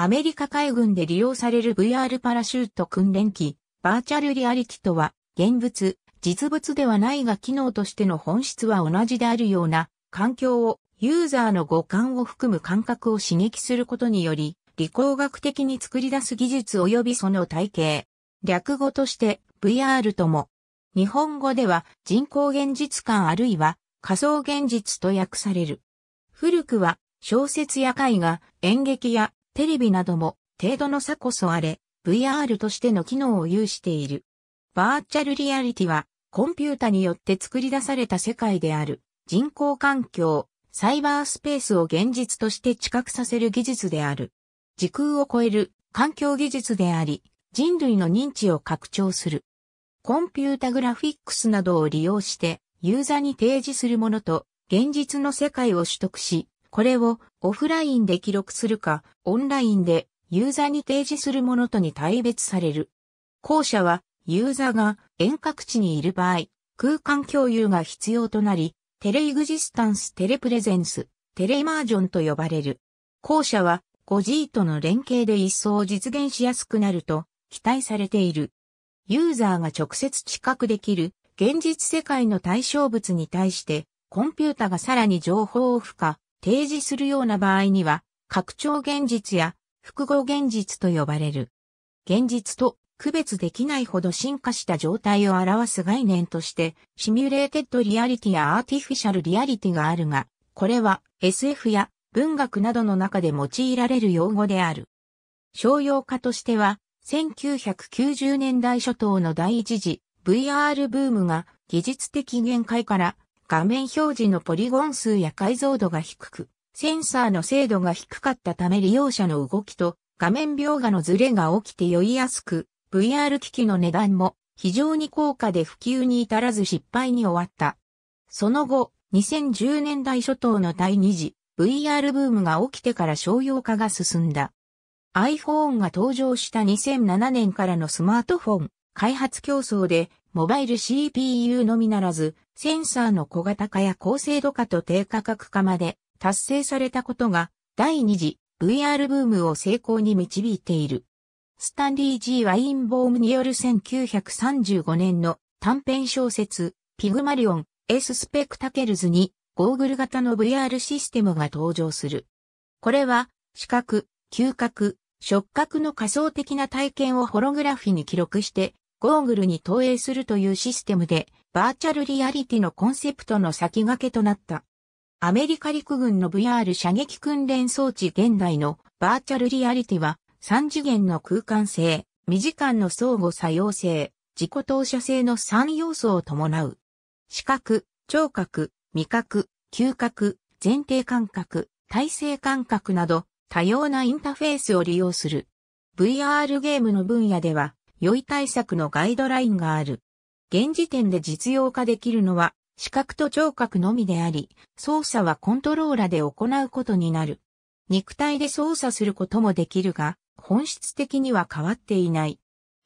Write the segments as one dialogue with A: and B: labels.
A: アメリカ海軍で利用される VR パラシュート訓練機、バーチャルリアリティとは、現物、実物ではないが機能としての本質は同じであるような、環境を、ユーザーの五感を含む感覚を刺激することにより、理工学的に作り出す技術及びその体系。略語として VR とも。日本語では人工現実感あるいは仮想現実と訳される。古くは小説や絵画、演劇やテレビなども程度の差こそあれ、VR としての機能を有している。バーチャルリアリティは、コンピュータによって作り出された世界である、人工環境、サイバースペースを現実として知覚させる技術である。時空を超える環境技術であり、人類の認知を拡張する。コンピュータグラフィックスなどを利用して、ユーザーに提示するものと、現実の世界を取得し、これをオフラインで記録するか、オンラインでユーザーに提示するものとに対別される。後者は、ユーザーが遠隔地にいる場合、空間共有が必要となり、テレイグジスタンス、テレプレゼンス、テレイマージョンと呼ばれる。後者は 5G との連携で一層実現しやすくなると期待されている。ユーザーが直接知覚できる現実世界の対象物に対してコンピュータがさらに情報を付加、提示するような場合には、拡張現実や複合現実と呼ばれる。現実と区別できないほど進化した状態を表す概念として、シミュレーテッドリアリティやアーティフィシャルリアリティがあるが、これは SF や文学などの中で用いられる用語である。商用化としては、1990年代初頭の第一次 VR ブームが技術的限界から画面表示のポリゴン数や解像度が低く、センサーの精度が低かったため利用者の動きと画面描画のズレが起きて酔いやすく、VR 機器の値段も非常に高価で普及に至らず失敗に終わった。その後、2010年代初頭の第2次 VR ブームが起きてから商用化が進んだ。iPhone が登場した2007年からのスマートフォン開発競争でモバイル CPU のみならず、センサーの小型化や高精度化と低価格化まで達成されたことが、第2次 VR ブームを成功に導いている。スタンリー・ジー・ワインボームによる1935年の短編小説、ピグマリオン、エス・スペクタケルズに、ゴーグル型の VR システムが登場する。これは、視覚、嗅覚、触覚の仮想的な体験をホログラフィに記録して、ゴーグルに投影するというシステムで、バーチャルリアリティのコンセプトの先駆けとなった。アメリカ陸軍の VR 射撃訓練装置現代のバーチャルリアリティは、3次元の空間性、未時間の相互作用性、自己投射性の3要素を伴う。視覚、聴覚、味覚、嗅覚、前提感覚、体制感覚など多様なインターフェースを利用する。VR ゲームの分野では良い対策のガイドラインがある。現時点で実用化できるのは視覚と聴覚のみであり、操作はコントローラで行うことになる。肉体で操作することもできるが、本質的には変わっていない。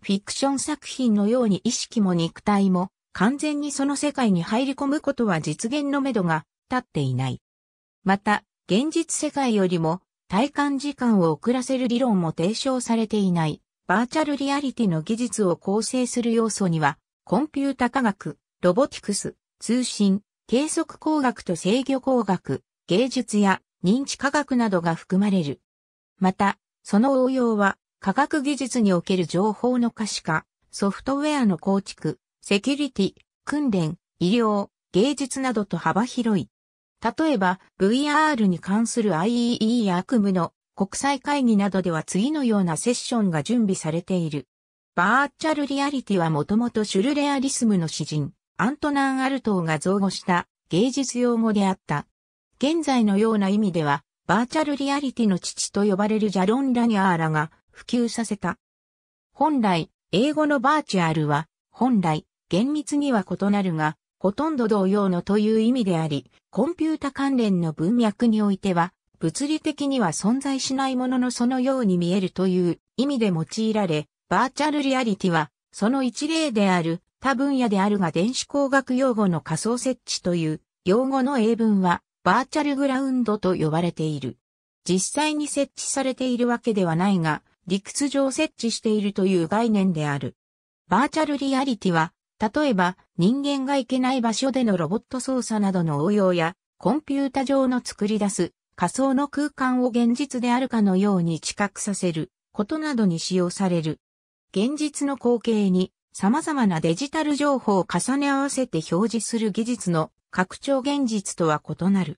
A: フィクション作品のように意識も肉体も完全にその世界に入り込むことは実現のめどが立っていない。また、現実世界よりも体感時間を遅らせる理論も提唱されていない。バーチャルリアリティの技術を構成する要素には、コンピュータ科学、ロボティクス、通信、計測工学と制御工学、芸術や認知科学などが含まれる。また、その応用は、科学技術における情報の可視化、ソフトウェアの構築、セキュリティ、訓練、医療、芸術などと幅広い。例えば、VR に関する IEE や悪夢の国際会議などでは次のようなセッションが準備されている。バーチャルリアリティはもともとシュルレアリスムの詩人、アントナン・アルトーが造語した芸術用語であった。現在のような意味では、バーチャルリアリティの父と呼ばれるジャロン・ラニャーラが普及させた。本来、英語のバーチャルは、本来、厳密には異なるが、ほとんど同様のという意味であり、コンピュータ関連の文脈においては、物理的には存在しないもののそのように見えるという意味で用いられ、バーチャルリアリティは、その一例である、他分野であるが電子工学用語の仮想設置という用語の英文は、バーチャルグラウンドと呼ばれている。実際に設置されているわけではないが、理屈上設置しているという概念である。バーチャルリアリティは、例えば人間が行けない場所でのロボット操作などの応用や、コンピュータ上の作り出す仮想の空間を現実であるかのように知覚させることなどに使用される。現実の光景に様々なデジタル情報を重ね合わせて表示する技術の拡張現実とは異なる。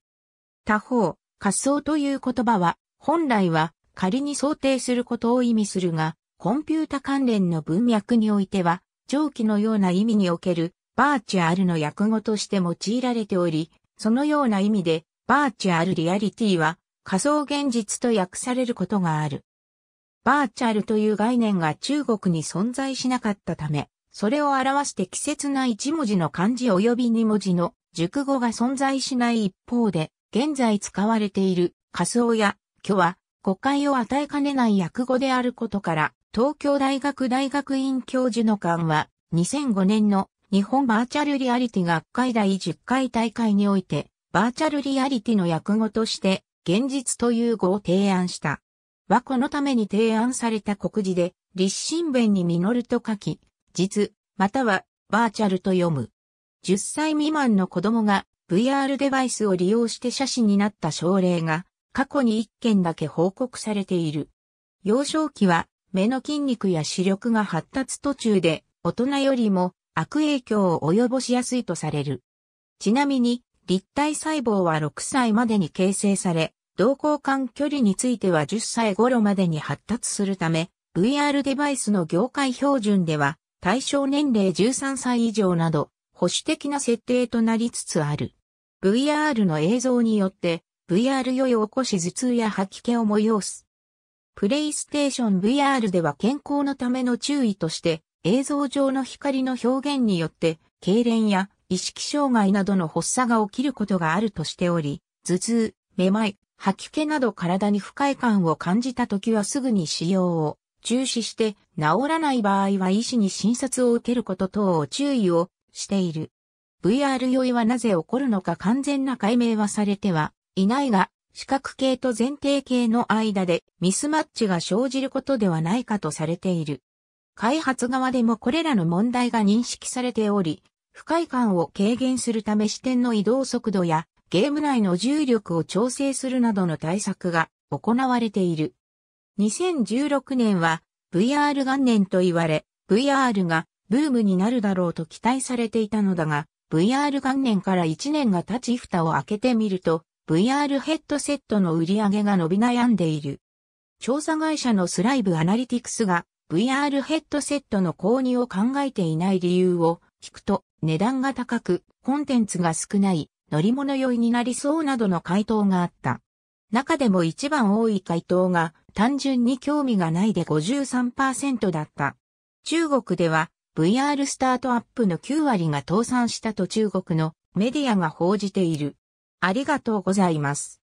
A: 他方、仮想という言葉は本来は仮に想定することを意味するが、コンピュータ関連の文脈においては、上記のような意味におけるバーチャルの訳語として用いられており、そのような意味でバーチャルリアリティは仮想現実と訳されることがある。バーチャルという概念が中国に存在しなかったため、それを表して季節な1文字の漢字及び2文字の熟語が存在しない一方で、現在使われている仮想や虚は誤解を与えかねない訳語であることから、東京大学大学院教授の勘は、2005年の日本バーチャルリアリティ学会第10回大会において、バーチャルリアリティの訳語として、現実という語を提案した。和子のために提案された国字で、立身弁に実ると書き、実、またはバーチャルと読む。10歳未満の子供が VR デバイスを利用して写真になった症例が過去に1件だけ報告されている。幼少期は目の筋肉や視力が発達途中で大人よりも悪影響を及ぼしやすいとされる。ちなみに立体細胞は6歳までに形成され、同交換距離については10歳頃までに発達するため、VR デバイスの業界標準では、対象年齢13歳以上など、保守的な設定となりつつある。VR の映像によって、VR 酔いを起こし頭痛や吐き気を催す。プレイステーション VR では健康のための注意として、映像上の光の表現によって、痙攣や意識障害などの発作が起きることがあるとしており、頭痛、めまい、吐き気など体に不快感を感じた時はすぐに使用を中止して治らない場合は医師に診察を受けること等を注意をしている。VR 酔いはなぜ起こるのか完全な解明はされてはいないが、視覚系と前提系の間でミスマッチが生じることではないかとされている。開発側でもこれらの問題が認識されており、不快感を軽減するため視点の移動速度やゲーム内の重力を調整するなどの対策が行われている。2016年は VR 元年と言われ、VR がブームになるだろうと期待されていたのだが、VR 元年から1年が経ち蓋を開けてみると、VR ヘッドセットの売り上げが伸び悩んでいる。調査会社のスライブアナリティクスが VR ヘッドセットの購入を考えていない理由をくと値段が高く、コンテンツが少ない、乗り物酔いになりそうなどの回答があった。中でも一番多い回答が単純に興味がないで53%だった。中国では VR スタートアップの9割が倒産したと中国のメディアが報じている。ありがとうございます。